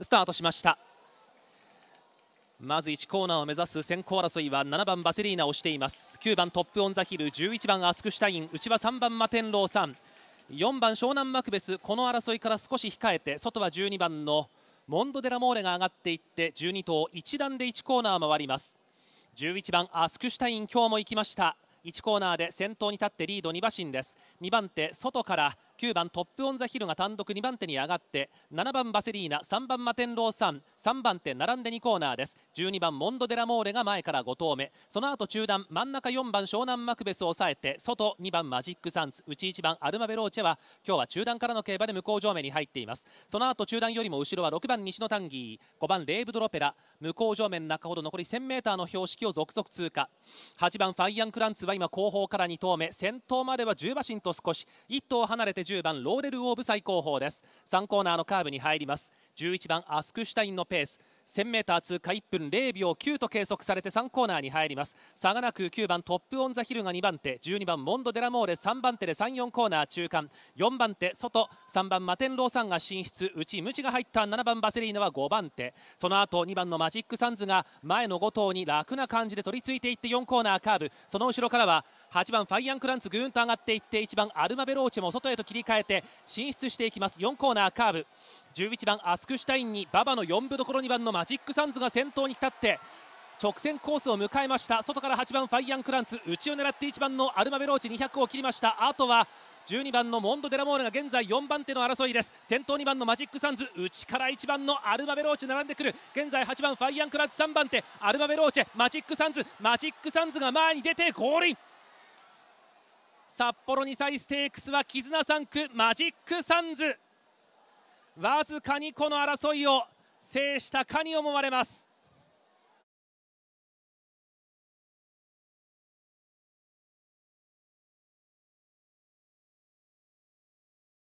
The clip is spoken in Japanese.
スタートしましたまず1コーナーを目指す先行争いは7番バセリーナをしています9番トップオンザヒル11番アスクシュタイン内は3番マテンローさん4番湘南マクベスこの争いから少し控えて外は12番のモンド・デ・ラモーレが上がっていって12頭1段で1コーナー回ります11番アスクシュタイン今日も行きました1コーナーで先頭に立ってリード2馬身です2番手外から9番トップオンザヒルが単独2番手に上がって7番バセリーナ3番マテンローさん3番手並んで2コーナーです12番モンドデラモーレが前から5投目その後中段真ん中4番湘南マクベスを抑えて外2番マジックサンツ内1番アルマベローチェは今日は中段からの競馬で向こう上面に入っていますその後中段よりも後ろは6番西野タンギー5番レーブドロペラ向こう上面中ほど残り 1000m の標識を続々通過8番ファイアンクランツは今後方から2投目先頭までは10馬身と少し1頭離れて10番ローデル・オーブ最高峰です3コーナーのカーブに入ります11番アスクシュタインのペース 1000m 通過1分0秒9と計測されて3コーナーに入ります差がなく9番トップオンザヒルが2番手12番モンドデラモーレ3番手で34コーナー中間4番手外3番マテンローさんが進出内ムチが入った7番バセリーナは5番手その後2番のマジックサンズが前の5頭に楽な感じで取り付いていって4コーナーカーブその後ろからは8番ファイアンクランツぐーんと上がっていって1番アルマベローチェも外へと切り替えて進出していきます4コーナーカーブ11番アスクシュタインに馬場の4分どころ2番のマジックサンズが先頭に立って直線コースを迎えました外から8番ファイアンクランツ内を狙って1番のアルマベローチ200を切りましたあとは12番のモンド・デラモールが現在4番手の争いです先頭2番のマジック・サンズ内から1番のアルマベローチ並んでくる現在8番ファイアンクランツ3番手アルマベローチェマジック・サンズマジック・サンズが前に出て降臨札幌2歳ステークスは絆3区マジック・サンズわずかにこの争いを制したかに思われます